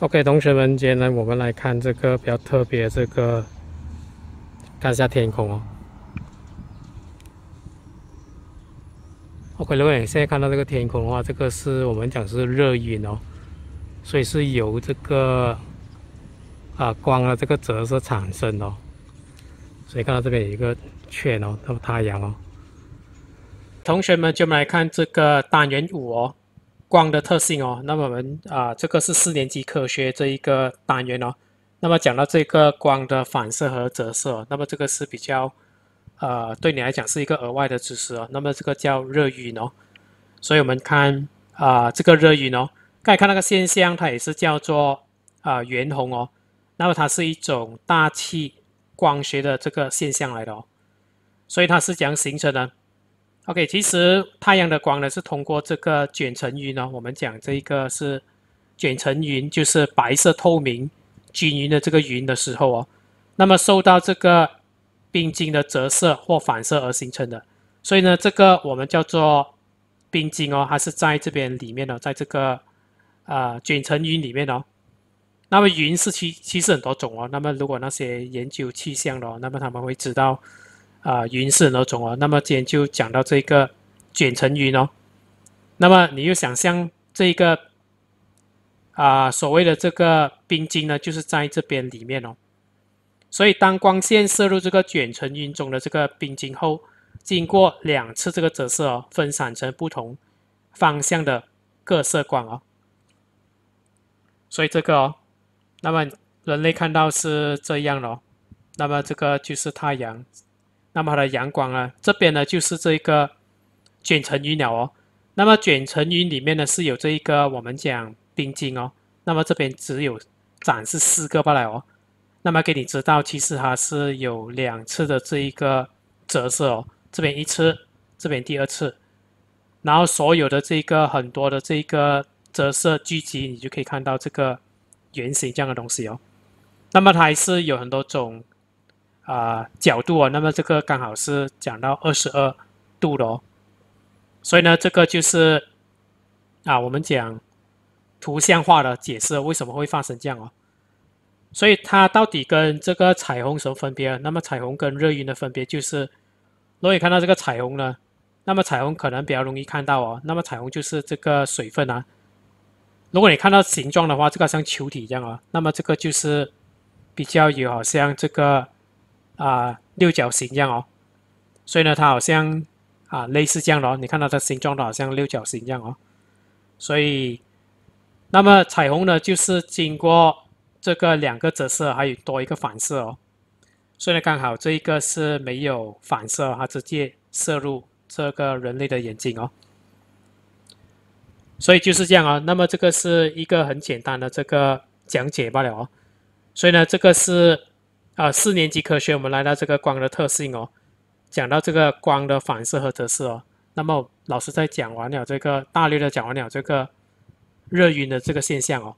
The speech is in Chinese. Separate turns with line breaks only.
OK，同学们，接下来我们来看这个比较特别，这个看一下天空哦。OK，各位，现在看到这个天空的话，这个是我们讲是热晕哦，所以是由这个啊光啊这个折射产生哦。所以看到这边有一个圈哦，那么太阳哦。同学们，我们来看这个单元五哦。光的特性哦，那么我们啊，这个是四年级科学这一个单元哦，那么讲到这个光的反射和折射，那么这个是比较呃对你来讲是一个额外的知识哦，那么这个叫热晕哦。所以我们看啊这个热晕哦，刚才看那个现象，它也是叫做啊圆红哦，那么它是一种大气光学的这个现象来的哦，所以它是怎样形成的？OK，其实太阳的光呢是通过这个卷层云呢，我们讲这一个是卷层云，就是白色透明均匀的这个云的时候哦，那么受到这个冰晶的折射或反射而形成的，所以呢，这个我们叫做冰晶哦，还是在这边里面呢，在这个呃卷层云里面哦。那么云是其其实很多种哦，那么如果那些研究气象的，那么他们会知道。啊，云是哪种啊？那么今天就讲到这个卷层云哦。那么你又想象这个啊，所谓的这个冰晶呢，就是在这边里面哦。所以当光线射入这个卷层云中的这个冰晶后，经过两次这个折射哦，分散成不同方向的各色光哦。所以这个哦，那么人类看到是这样咯。那么这个就是太阳。那么它的阳光呢？这边呢就是这个卷层云鸟哦。那么卷层云里面呢是有这一个我们讲冰晶哦。那么这边只有展示四个罢了哦。那么给你知道，其实它是有两次的这一个折射哦。这边一次，这边第二次，然后所有的这个很多的这个折射聚集，你就可以看到这个圆形这样的东西哦。那么它还是有很多种。啊，角度啊，那么这个刚好是讲到二十二度的哦，所以呢，这个就是啊，我们讲图像化的解释为什么会发生这样哦，所以它到底跟这个彩虹什么分别？那么彩虹跟热晕的分别就是，如果你看到这个彩虹呢，那么彩虹可能比较容易看到哦，那么彩虹就是这个水分啊，如果你看到形状的话，这个像球体一样啊，那么这个就是比较有好像这个。啊，六角形一样哦，所以呢，它好像啊，类似这样哦。你看它的形状，好像六角形一样哦。所以，那么彩虹呢，就是经过这个两个折射，还有多一个反射哦。所以呢，刚好这一个是没有反射，它直接射入这个人类的眼睛哦。所以就是这样哦。那么这个是一个很简单的这个讲解罢了哦。所以呢，这个是。呃，四年级科学，我们来到这个光的特性哦，讲到这个光的反射和折射哦。那么老师在讲完了这个大略的，讲完了这个热晕的这个现象哦。